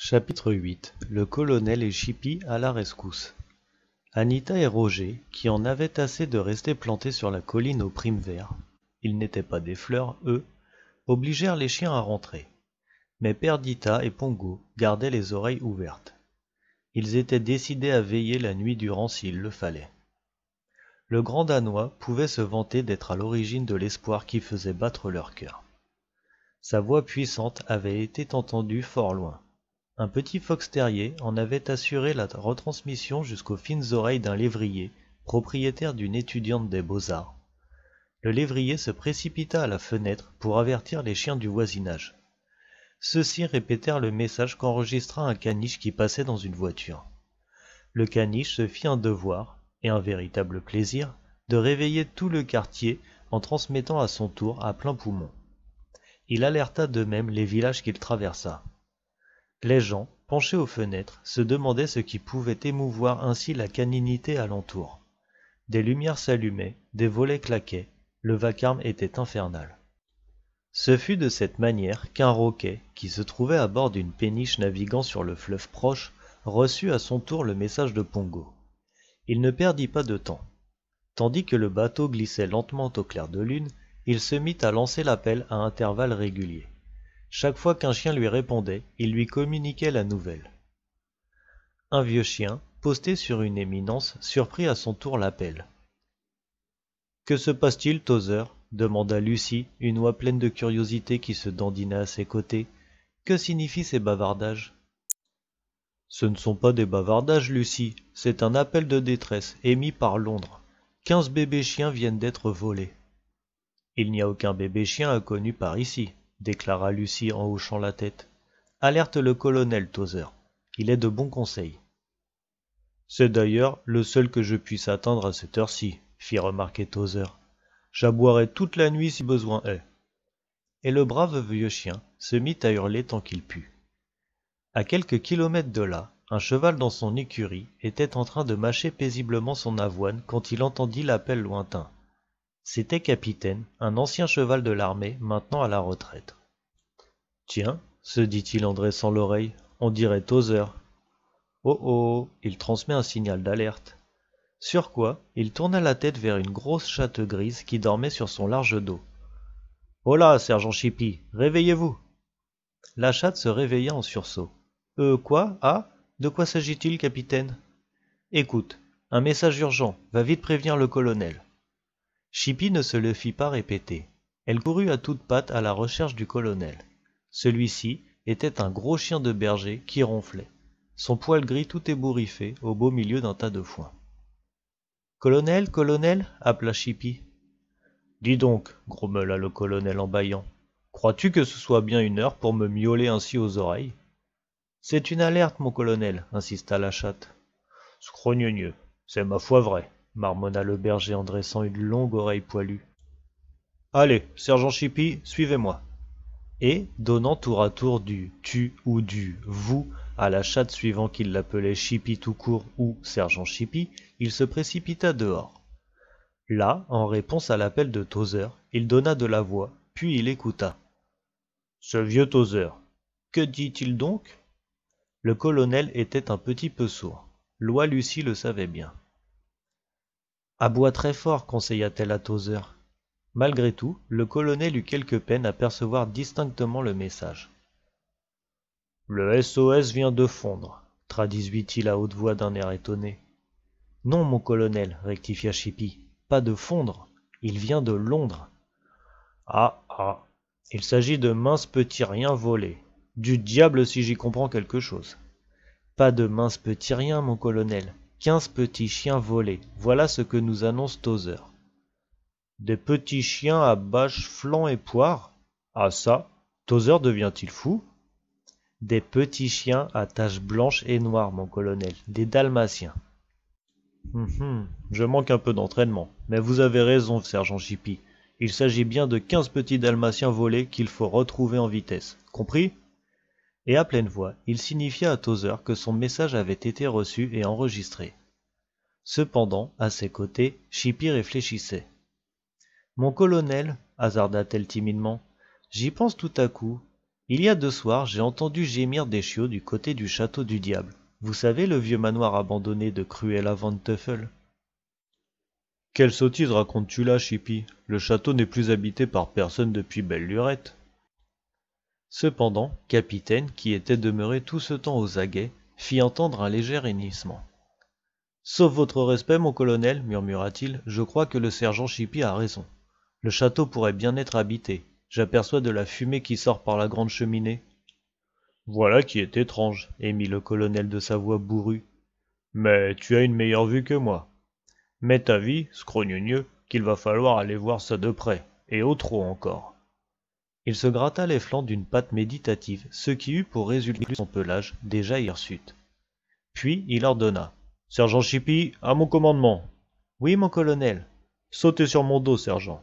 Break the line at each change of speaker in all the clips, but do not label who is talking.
Chapitre 8 Le colonel et Chippy à la rescousse. Anita et Roger, qui en avaient assez de rester plantés sur la colline au prime vert, ils n'étaient pas des fleurs, eux, obligèrent les chiens à rentrer. Mais Perdita et Pongo gardaient les oreilles ouvertes. Ils étaient décidés à veiller la nuit durant s'il le fallait. Le grand Danois pouvait se vanter d'être à l'origine de l'espoir qui faisait battre leur cœur. Sa voix puissante avait été entendue fort loin un petit fox terrier en avait assuré la retransmission jusqu'aux fines oreilles d'un lévrier, propriétaire d'une étudiante des beaux-arts. Le lévrier se précipita à la fenêtre pour avertir les chiens du voisinage. Ceux-ci répétèrent le message qu'enregistra un caniche qui passait dans une voiture. Le caniche se fit un devoir, et un véritable plaisir, de réveiller tout le quartier en transmettant à son tour à plein poumon. Il alerta de même les villages qu'il traversa les gens penchés aux fenêtres se demandaient ce qui pouvait émouvoir ainsi la caninité alentour des lumières s'allumaient des volets claquaient le vacarme était infernal ce fut de cette manière qu'un roquet qui se trouvait à bord d'une péniche naviguant sur le fleuve proche reçut à son tour le message de Pongo. Il ne perdit pas de temps. Tandis que le bateau glissait lentement au clair de lune, il se mit à lancer l'appel à intervalles réguliers. Chaque fois qu'un chien lui répondait, il lui communiquait la nouvelle. Un vieux chien, posté sur une éminence, surprit à son tour l'appel. Que se passe-t-il, Tozer demanda Lucie, une oie pleine de curiosité qui se dandina à ses côtés. Que signifient ces bavardages Ce ne sont pas des bavardages, Lucie, c'est un appel de détresse émis par Londres. Quinze bébés chiens viennent d'être volés. Il n'y a aucun bébé chien inconnu par ici, déclara Lucie en hochant la tête. Alerte le colonel Tozer. Il est de bon conseil. »« C'est d'ailleurs le seul que je puisse attendre à cette heure-ci, fit remarquer Tozer. « J'aboierai toute la nuit si besoin est. Et le brave vieux chien se mit à hurler tant qu'il put. À quelques kilomètres de là, un cheval dans son écurie était en train de mâcher paisiblement son avoine quand il entendit l'appel lointain. C'était Capitaine, un ancien cheval de l'armée, maintenant à la retraite. Tiens, se dit-il en dressant l'oreille, on dirait Tozer. »« Oh oh Il transmet un signal d'alerte. Sur quoi, il tourna la tête vers une grosse chatte grise qui dormait sur son large dos. Hola, oh sergent Chippy, réveillez-vous La chatte se réveilla en sursaut. Euh, quoi Ah De quoi s'agit-il, capitaine Écoute, un message urgent, va vite prévenir le colonel. Chippy ne se le fit pas répéter. Elle courut à toutes pattes à la recherche du colonel celui-ci était un gros chien de berger qui ronflait son poil gris tout ébouriffé au beau milieu d'un tas de foin colonel colonel appela Chippy. dis donc grommela le colonel en bâillant crois-tu que ce soit bien une heure pour me miauler ainsi aux oreilles c'est une alerte mon colonel insista la chatte scrogneugneux c'est ma foi vrai marmonna le berger en dressant une longue oreille poilue allez sergent chippi suivez-moi et donnant tour à tour du « tu » ou du « vous » à la chatte suivant qu'il l'appelait Chippy tout court ou Sergent Chippy, il se précipita dehors. Là, en réponse à l'appel de Tozer, il donna de la voix, puis il écouta. Ce vieux Tozer, que dit-il donc Le colonel était un petit peu sourd. Loi Lucie le savait bien. Aboie très fort, conseilla-t-elle à Tozer. Malgré tout, le colonel eut quelque peine à percevoir distinctement le message. Le SOS vient de fondre, traduisit-il à haute voix d'un air étonné. Non, mon colonel, rectifia Chippy, pas de fondre, il vient de Londres. Ah ah, il s'agit de minces petits riens volés. Du diable si j'y comprends quelque chose. Pas de minces petits riens, mon colonel, quinze petits chiens volés, voilà ce que nous annonce Tozer. Des petits chiens à bâche, flanc et poire Ah ça, Tozer devient-il fou Des petits chiens à taches blanches et noires, mon colonel, des dalmatiens. Hum hum, je manque un peu d'entraînement, mais vous avez raison, sergent Chippy. Il s'agit bien de quinze petits dalmatiens volés qu'il faut retrouver en vitesse, compris Et à pleine voix, il signifia à Tozer que son message avait été reçu et enregistré. Cependant, à ses côtés, Chippy réfléchissait mon colonel hasarda-t-elle timidement j'y pense tout à coup il y a deux soirs j'ai entendu gémir des chiots du côté du château du diable vous savez le vieux manoir abandonné de cruella van quelle sottise racontes-tu là chippy le château n'est plus habité par personne depuis belle lurette cependant capitaine qui était demeuré tout ce temps aux aguets fit entendre un léger hennissement sauf votre respect mon colonel murmura-t-il je crois que le sergent chippy a raison le château pourrait bien être habité, j'aperçois de la fumée qui sort par la grande cheminée. Voilà qui est étrange, émit le colonel de sa voix bourrue. Mais tu as une meilleure vue que moi. Mais ta vie, scrogneux, qu'il va falloir aller voir ça de près, et au trop encore. Il se gratta les flancs d'une patte méditative, ce qui eut pour résultat son pelage, déjà hirsute. Puis il ordonna. Sergent Chippy, à mon commandement. Oui, mon colonel. Sautez sur mon dos, sergent.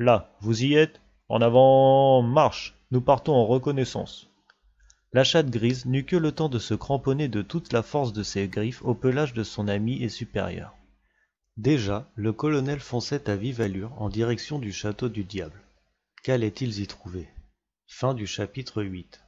Là, vous y êtes En avant Marche Nous partons en reconnaissance. La chatte grise n'eut que le temps de se cramponner de toute la force de ses griffes au pelage de son ami et supérieur. Déjà, le colonel fonçait à vive allure en direction du château du diable. Qu'allaient-ils y trouver Fin du chapitre 8